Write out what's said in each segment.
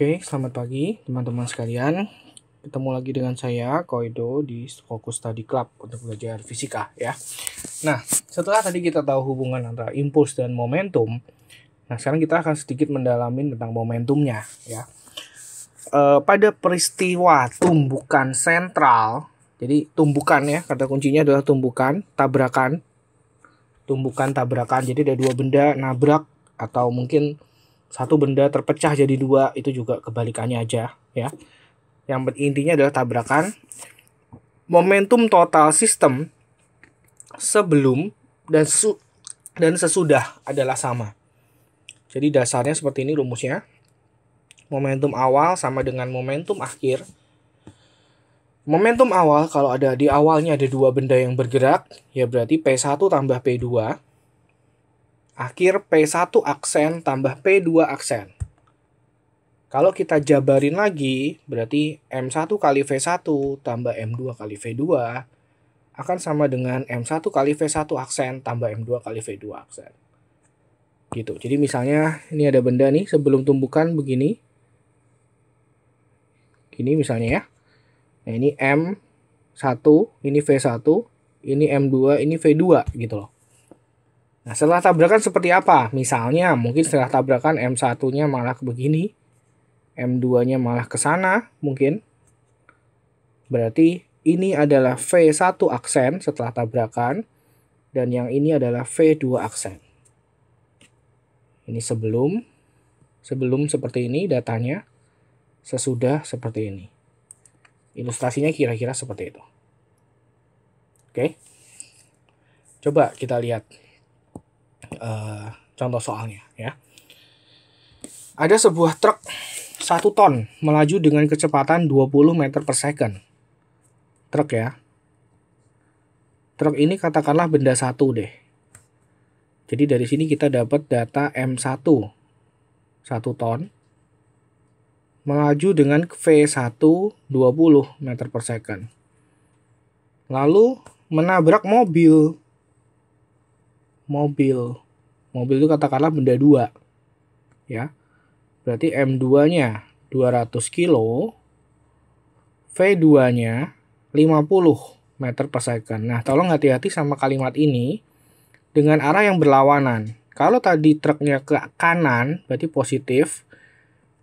Oke, selamat pagi teman-teman sekalian. Ketemu lagi dengan saya, Koido, di Fokus Study Club untuk belajar fisika ya. Nah, setelah tadi kita tahu hubungan antara impuls dan momentum, nah sekarang kita akan sedikit mendalami tentang momentumnya ya. E, pada peristiwa tumbukan sentral, jadi tumbukan ya, kata kuncinya adalah tumbukan, tabrakan, tumbukan, tabrakan. Jadi ada dua benda nabrak atau mungkin satu benda terpecah jadi dua itu juga kebalikannya aja ya yang intinya adalah tabrakan momentum total sistem sebelum dan su dan sesudah adalah sama jadi dasarnya seperti ini rumusnya momentum awal sama dengan momentum akhir Momentum awal kalau ada di awalnya ada dua benda yang bergerak, ya berarti P1 tambah P2 akhir P1 aksen tambah P2 aksen. Kalau kita jabarin lagi, berarti M1 kali V1 tambah M2 kali V2 akan sama dengan M1 kali V1 aksen tambah M2 kali V2 aksen. Gitu. Jadi misalnya ini ada benda nih sebelum tumbukan begini. Ini misalnya ya. Nah, ini M1, ini V1, ini M2, ini V2 gitu loh. Nah, setelah tabrakan seperti apa? Misalnya, mungkin setelah tabrakan M1-nya malah ke begini, M2-nya malah ke sana, mungkin. Berarti ini adalah V1 aksen setelah tabrakan, dan yang ini adalah V2 aksen. Ini sebelum, sebelum seperti ini datanya, sesudah seperti ini. Ilustrasinya kira-kira seperti itu. Oke. Coba kita lihat uh, contoh soalnya ya. Ada sebuah truk satu ton melaju dengan kecepatan 20 meter per second. Truk ya. Truk ini katakanlah benda satu deh. Jadi dari sini kita dapat data M1 satu ton melaju dengan V1 20 meter per second. Lalu menabrak mobil. Mobil Mobil itu katakanlah benda dua. Ya. Berarti M2-nya 200 kilo, V2-nya 50 meter per second. Nah, tolong hati-hati sama kalimat ini dengan arah yang berlawanan. Kalau tadi truknya ke kanan, berarti positif,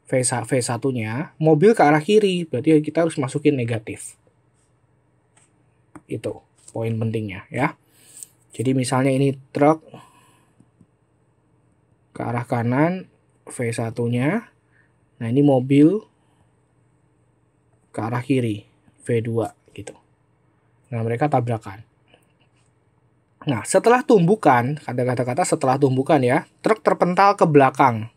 v 1 V1-nya, mobil ke arah kiri, berarti kita harus masukin negatif. Itu poin pentingnya ya. Jadi misalnya ini truk ke arah kanan V1-nya. Nah, ini mobil ke arah kiri V2 gitu. Nah, mereka tabrakan. Nah, setelah tumbukan, kata-kata setelah tumbukan ya, truk terpental ke belakang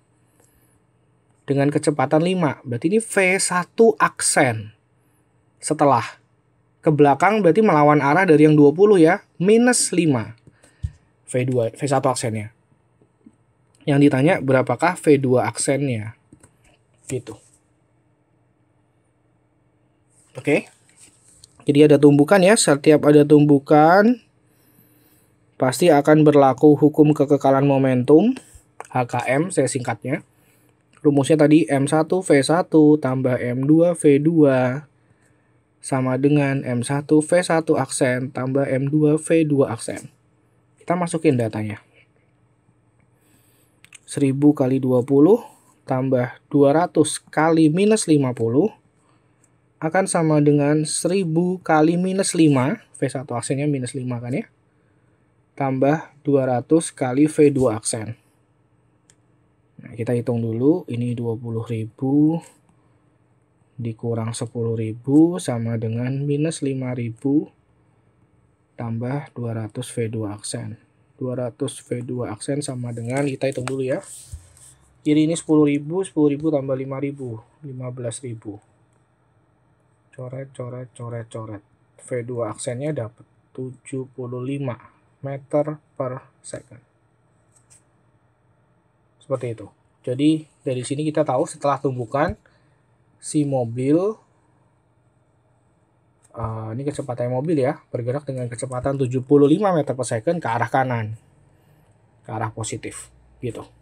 dengan kecepatan 5. Berarti ini V1 aksen. Setelah ke belakang berarti melawan arah dari yang 20 ya, minus 5. V2, V1 aksennya yang ditanya berapakah V2 aksennya gitu oke okay. jadi ada tumbukan ya setiap ada tumbukan pasti akan berlaku hukum kekekalan momentum HKM saya singkatnya rumusnya tadi M1 V1 tambah M2 V2 sama dengan M1 V1 aksen tambah M2 V2 aksen kita masukin datanya 1000 kali 20 tambah 200 kali minus 50 akan sama dengan 1000 kali minus 5. V1 aksennya minus 5 kan ya. Tambah 200 kali V2 aksen. Nah, kita hitung dulu. Ini 20.000 dikurang 10.000 sama dengan minus 5.000 tambah 200 V2 aksen. 200 V2 aksen sama dengan kita hitung dulu ya jadi ini 10.000 10.000 tambah 5.000 15.000 coret coret coret coret V2 aksennya dapat 75 meter per second seperti itu jadi dari sini kita tahu setelah tumbukan si mobil uh, ini kecepatan mobil ya bergerak dengan kecepatan 75 meter per second ke arah kanan ke arah positif gitu oke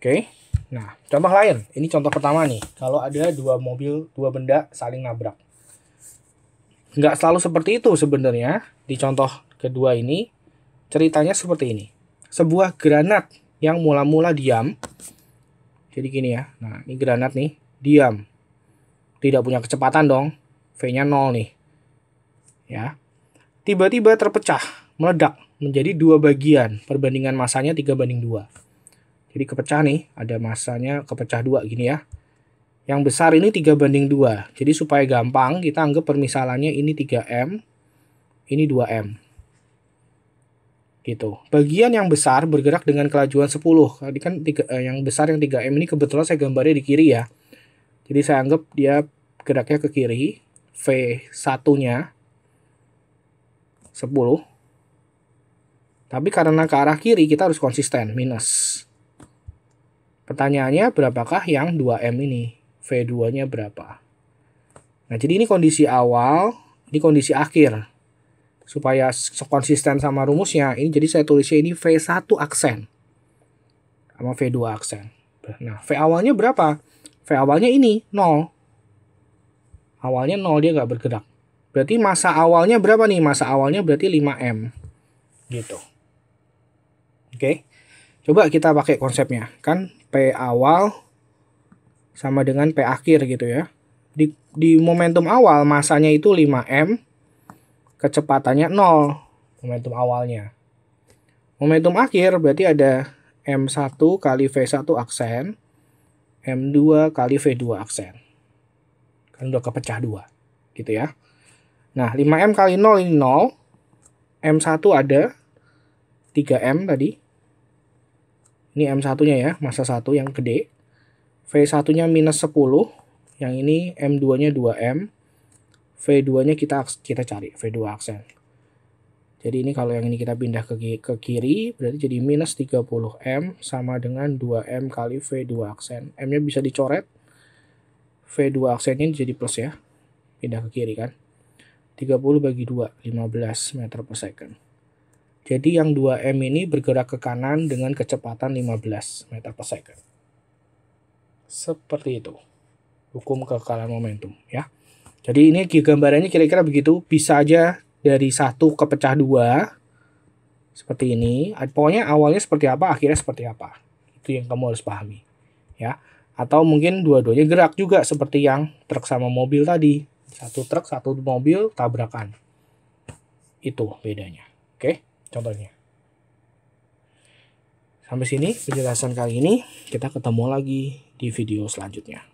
okay. nah contoh lain ini contoh pertama nih kalau ada dua mobil dua benda saling nabrak nggak selalu seperti itu sebenarnya di contoh kedua ini ceritanya seperti ini sebuah granat yang mula-mula diam jadi gini ya nah ini granat nih diam tidak punya kecepatan dong V-nya 0 nih. Ya. Tiba-tiba terpecah, meledak menjadi dua bagian. Perbandingan masanya 3 banding 2. Jadi kepecah nih, ada masanya kepecah dua gini ya. Yang besar ini 3 banding 2. Jadi supaya gampang, kita anggap permisalannya ini 3M, ini 2M. Gitu. Bagian yang besar bergerak dengan kelajuan 10. Tadi kan 3, eh, yang besar yang 3M ini kebetulan saya gambarnya di kiri ya. Jadi saya anggap dia geraknya ke kiri. V1-nya 10. Tapi karena ke arah kiri kita harus konsisten, minus. Pertanyaannya berapakah yang 2M ini? V2-nya berapa? Nah, jadi ini kondisi awal, ini kondisi akhir. Supaya konsisten sama rumusnya, ini jadi saya tulisnya ini V1 aksen. Sama V2 aksen. Nah, V awalnya berapa? V awalnya ini, 0. Awalnya nol dia nggak bergerak. Berarti masa awalnya berapa nih? Masa awalnya berarti 5M. Gitu. Oke. Coba kita pakai konsepnya. Kan P awal sama dengan P akhir gitu ya. Di, di momentum awal masanya itu 5M. Kecepatannya nol Momentum awalnya. Momentum akhir berarti ada M1 kali V1 aksen. M2 kali V2 aksen. Kan udah kepecah dua. Gitu ya. Nah, 5M kali 0 ini 0. M1 ada. 3M tadi. Ini M1-nya ya, masa 1 yang gede. V1-nya minus 10. Yang ini M2-nya 2M. V2-nya kita kita cari, V2 aksen. Jadi ini kalau yang ini kita pindah ke, ke kiri, berarti jadi minus 30M sama dengan 2M kali V2 aksen. M-nya bisa dicoret, V2 ini jadi plus ya. Pindah ke kiri kan. 30 bagi 2, 15 meter per second. Jadi yang 2M ini bergerak ke kanan dengan kecepatan 15 meter per second. Seperti itu. Hukum kekalahan momentum ya. Jadi ini gambarannya kira-kira begitu. Bisa aja dari satu pecah dua seperti ini. Pokoknya awalnya seperti apa, akhirnya seperti apa. Itu yang kamu harus pahami. Ya atau mungkin dua-duanya gerak juga seperti yang truk sama mobil tadi satu truk satu mobil tabrakan itu bedanya oke contohnya sampai sini penjelasan kali ini kita ketemu lagi di video selanjutnya